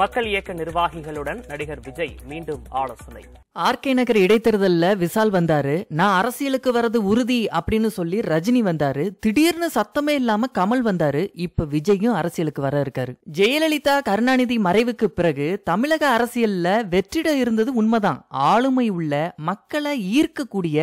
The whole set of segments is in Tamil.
மக்கள் இயக்க நிர்வாகிகளுடன் நடிகர் விஜய் மீண்டும் ஆலோசனை ஆர்கே நகர் இடைத்தேர்தல்ல விசால் வந்தாரு நான் அரசியலுக்கு வரது உறுதி அப்படின்னு சொல்லி ரஜினி வந்தாரு திடீர்னு சத்தமே இல்லாம கமல் வந்தாரு இப்ப விஜயும் அரசியலுக்கு வர இருக்காரு ஜெயலலிதா கருணாநிதி மறைவுக்கு பிறகு தமிழக அரசியல்ல வெற்றிடம் இருந்தது உண்மைதான் ஆளுமை உள்ள மக்களை ஈர்க்கக்கூடிய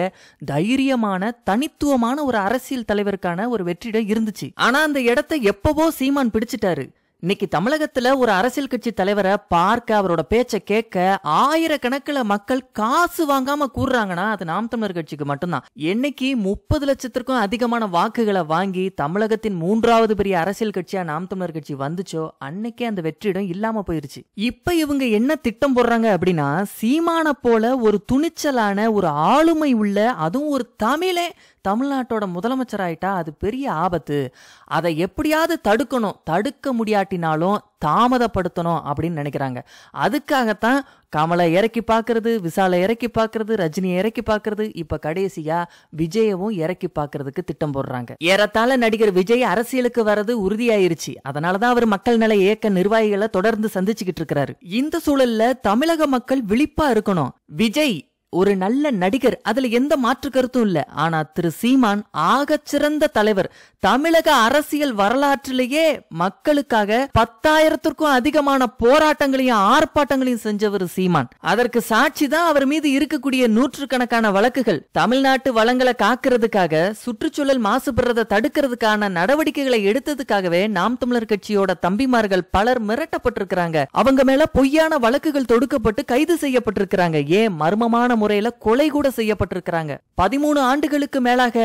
தைரியமான தனித்துவமான ஒரு அரசியல் தலைவருக்கான ஒரு வெற்றிடம் இருந்துச்சு ஆனா அந்த இடத்தை எப்பவோ சீமான் பிடிச்சிட்டாரு இன்னைக்கு தமிழகத்துல ஒரு அரசியல் கட்சி தலைவரை பார்க்க அவரோட பேச்சை கேட்க ஆயிரக்கணக்கில் மக்கள் காசு வாங்காம கூறுறாங்கன்னா அது நாம் தமிழர் கட்சிக்கு மட்டும்தான் என்னைக்கு முப்பது லட்சத்திற்கும் அதிகமான வாக்குகளை வாங்கி தமிழகத்தின் மூன்றாவது பெரிய அரசியல் கட்சியா நாம் தமிழர் கட்சி வந்துச்சோ அன்னைக்கே அந்த வெற்றிடம் இல்லாம போயிருச்சு இப்ப இவங்க என்ன திட்டம் போடுறாங்க அப்படின்னா சீமான போல ஒரு துணிச்சலான ஒரு ஆளுமை உள்ள அதுவும் ஒரு தமிழே தமிழ்நாட்டோட முதலமைச்சர் ஆயிட்டா அது பெரிய ஆபத்து அதை எப்படியாவது தடுக்கணும் தடுக்க முடியாது காட்டினாலும் தாமதப்படுத்தணும் அப்படின்னு நினைக்கிறாங்க அதுக்காகத்தான் கமலை இறக்கி பார்க்கறது விசாலை இறக்கி பார்க்கறது ரஜினியை இறக்கி பார்க்கறது இப்ப கடைசியா விஜயவும் இறக்கி பார்க்கறதுக்கு திட்டம் போடுறாங்க ஏறத்தாழ நடிகர் விஜய் அரசியலுக்கு வர்றது உறுதியாயிருச்சு அதனாலதான் அவர் மக்கள் நல இயக்க நிர்வாகிகளை தொடர்ந்து சந்திச்சுக்கிட்டு இருக்கிறாரு இந்த சூழல்ல தமிழக மக்கள் விழிப்பா இருக்கணும் விஜய் ஒரு நல்ல நடிகர் அதுல எந்த மாற்று கருத்தும் இல்ல ஆனா திரு சீமான் ஆகச்சிறந்த தலைவர் தமிழக அரசியல் வரலாற்றிலேயே மக்களுக்காக பத்தாயிரத்திற்கும் அதிகமான போராட்டங்களையும் ஆர்ப்பாட்டங்களையும் செஞ்சவர் சீமான் அதற்கு சாட்சி தான் அவர் மீது இருக்கக்கூடிய நூற்றுக்கணக்கான வழக்குகள் தமிழ்நாட்டு வளங்களை காக்கிறதுக்காக சுற்றுச்சூழல் மாசுபடுறதை தடுக்கிறதுக்கான நடவடிக்கைகளை எடுத்ததுக்காகவே நாம் தமிழர் கட்சியோட தம்பிமார்கள் பலர் மிரட்டப்பட்டிருக்கிறாங்க அவங்க மேல பொய்யான வழக்குகள் தொடுக்கப்பட்டு கைது செய்யப்பட்டிருக்கிறாங்க ஏன் மர்மமான முறையில கொலை கூட செய்யப்பட்டிருக்கிறாங்க பதிமூணு ஆண்டுகளுக்கு மேலாக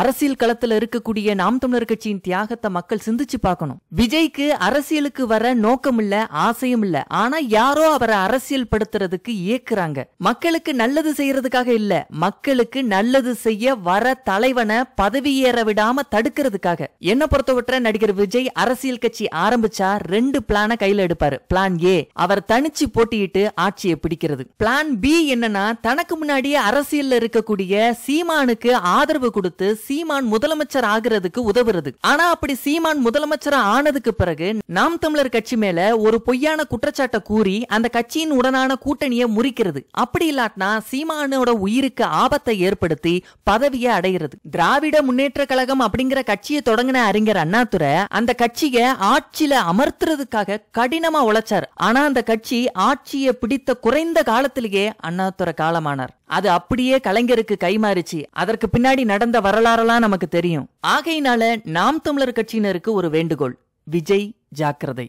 அரசியல் களத்துல இருக்கக்கூடிய நாம் தமிழர் கட்சியின் தியாகத்தை மக்கள் சிந்திச்சு பார்க்கணும் விஜய்க்கு அரசியலுக்கு வர நோக்கம் இல்ல ஆசையும் இல்ல ஆனா யாரோ அவரை அரசியல் படுத்துறதுக்கு இயக்குறாங்க மக்களுக்கு நல்லது செய்யறதுக்காக இல்ல மக்களுக்கு நல்லது செய்ய வர தலைவனை பதவியேற விடாம தடுக்கிறதுக்காக என்ன பொறுத்தவற்ற நடிகர் விஜய் அரசியல் கட்சி ஆரம்பிச்சா ரெண்டு பிளான கையில எடுப்பாரு பிளான் ஏ அவர் தனிச்சு போட்டியிட்டு ஆட்சியை பிடிக்கிறது பிளான் பி என்னன்னா தனக்கு முன்னாடியே அரசியல்ல இருக்கக்கூடிய சீமானுக்கு ஆதரவு கொடுத்து சீமான் முதலமைச்சர் ஆகிறதுக்கு உதவுறது ஆனா அப்படி சீமான் முதலமைச்சர் ஆனதுக்கு பிறகு நாம் தமிழர் கட்சி மேல ஒரு பொய்யான குற்றச்சாட்டை கூறி அந்த கட்சியின் உடனான கூட்டணியை முறிக்கிறது அப்படி இல்லாட்டினா சீமானோட உயிருக்கு ஆபத்தை ஏற்படுத்தி பதவியை அடைகிறது திராவிட முன்னேற்ற கழகம் அப்படிங்கிற கட்சியை தொடங்கின அறிஞர் அண்ணாதுரை அந்த கட்சியை ஆட்சியில அமர்த்துறதுக்காக கடினமா உழைச்சார் ஆனா அந்த கட்சி ஆட்சியை பிடித்த குறைந்த காலத்திலேயே அண்ணாதுரை காலம் காரணமானார் அது அப்படியே கலைஞருக்கு கைமாறிச்சு அதற்கு பின்னாடி நடந்த வரலாறெல்லாம் நமக்கு தெரியும் ஆகையினால நாம் தமிழர் கட்சியினருக்கு ஒரு வேண்டுகோள் விஜய் ஜாக்கிரதை